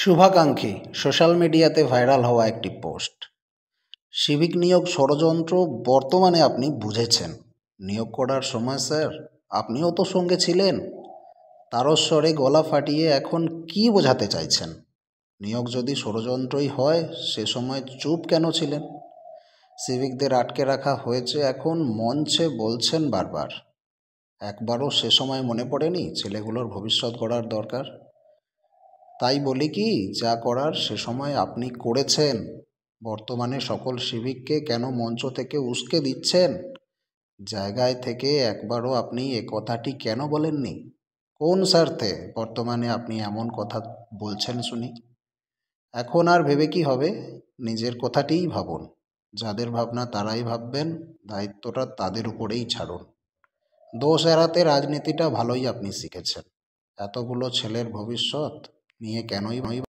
শুভাকাঙ্ক্ষী সোশ্যাল মিডিয়াতে ভাইরাল হওয়া একটি পোস্ট সিভিক নিয়োগ ষড়যন্ত্র বর্তমানে আপনি বুঝেছেন নিয়োগ করার সময় স্যার আপনিও তো সঙ্গে ছিলেন তারস্বরে গলা ফাটিয়ে এখন কি বোঝাতে চাইছেন নিয়োগ যদি ষড়যন্ত্রই হয় সে সময় চুপ কেন ছিলেন সিভিকদের আটকে রাখা হয়েছে এখন মঞ্চে বলছেন বারবার একবারও সে সময় মনে পড়েনি ছেলেগুলোর ভবিষ্যৎ গড়ার দরকার তাই বলি কি যা করার সে সময় আপনি করেছেন বর্তমানে সকল সিভিককে কেন মঞ্চ থেকে উস্কে দিচ্ছেন জায়গায় থেকে একবারও আপনি এ কথাটি কেন বলেননি কোন স্বার্থে বর্তমানে আপনি এমন কথা বলছেন শুনি এখন আর ভেবে কি হবে নিজের কথাটিই ভাবুন যাদের ভাবনা তারাই ভাববেন দায়িত্বটা তাদের উপরেই ছাড়ুন দোষ এড়াতে রাজনীতিটা ভালোই আপনি শিখেছেন এতগুলো ছেলের ভবিষ্যৎ ni que no iba, no iba.